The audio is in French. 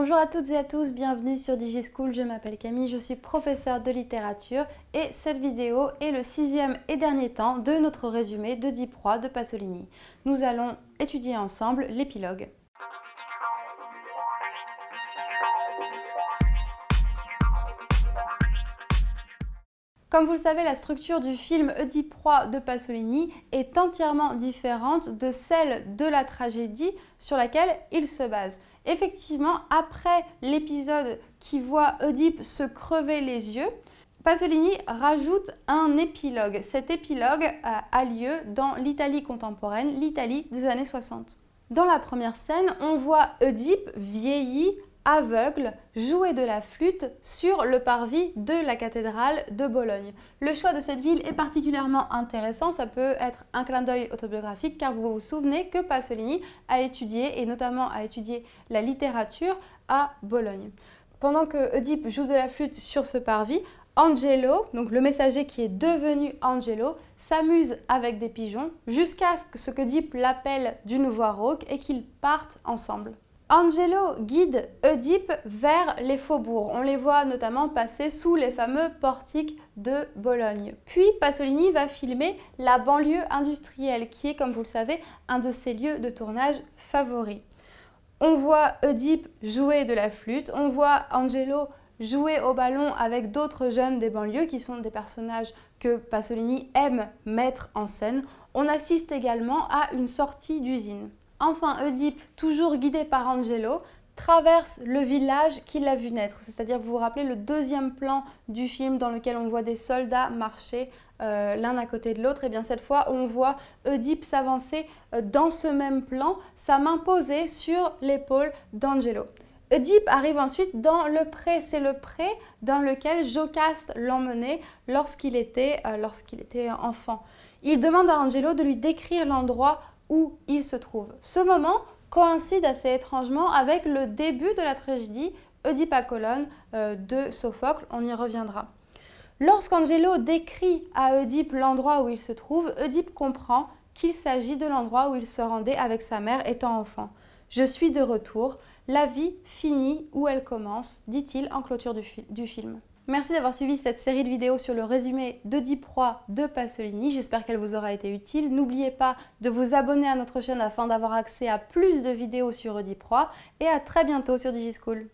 Bonjour à toutes et à tous, bienvenue sur DigiSchool, je m'appelle Camille, je suis professeure de littérature et cette vidéo est le sixième et dernier temps de notre résumé de proies de Pasolini. Nous allons étudier ensemble l'épilogue. Comme vous le savez, la structure du film Oedipe roi de Pasolini est entièrement différente de celle de la tragédie sur laquelle il se base. Effectivement, après l'épisode qui voit Oedipe se crever les yeux, Pasolini rajoute un épilogue. Cet épilogue euh, a lieu dans l'Italie contemporaine, l'Italie des années 60. Dans la première scène, on voit Oedipe vieilli, aveugle jouer de la flûte sur le parvis de la cathédrale de Bologne. Le choix de cette ville est particulièrement intéressant, ça peut être un clin d'œil autobiographique car vous vous souvenez que Pasolini a étudié et notamment a étudié la littérature à Bologne. Pendant que Oedipe joue de la flûte sur ce parvis, Angelo, donc le messager qui est devenu Angelo, s'amuse avec des pigeons jusqu'à ce que Oedipe l'appelle d'une voix rauque et qu'ils partent ensemble. Angelo guide Oedipe vers les faubourgs. On les voit notamment passer sous les fameux portiques de Bologne. Puis Pasolini va filmer la banlieue industrielle, qui est, comme vous le savez, un de ses lieux de tournage favoris. On voit Oedipe jouer de la flûte, on voit Angelo jouer au ballon avec d'autres jeunes des banlieues qui sont des personnages que Pasolini aime mettre en scène. On assiste également à une sortie d'usine. Enfin, Oedipe, toujours guidé par Angelo, traverse le village qu'il a vu naître. C'est-à-dire, vous vous rappelez le deuxième plan du film dans lequel on voit des soldats marcher euh, l'un à côté de l'autre. Et eh bien cette fois, on voit Oedipe s'avancer euh, dans ce même plan, sa main posée sur l'épaule d'Angelo. Oedipe arrive ensuite dans le pré. C'est le pré dans lequel Jocaste l'emmenait lorsqu'il était, euh, lorsqu'il était enfant. Il demande à Angelo de lui décrire l'endroit où il se trouve. Ce moment coïncide assez étrangement avec le début de la tragédie Oedipe à colonne euh, de Sophocle, on y reviendra. Lorsqu'Angelo décrit à Oedipe l'endroit où il se trouve, Oedipe comprend qu'il s'agit de l'endroit où il se rendait avec sa mère étant enfant. Je suis de retour, la vie finit où elle commence, dit-il en clôture du film. Merci d'avoir suivi cette série de vidéos sur le résumé de 10 de Pasolini. J'espère qu'elle vous aura été utile. N'oubliez pas de vous abonner à notre chaîne afin d'avoir accès à plus de vidéos sur pro Et à très bientôt sur DigiSchool.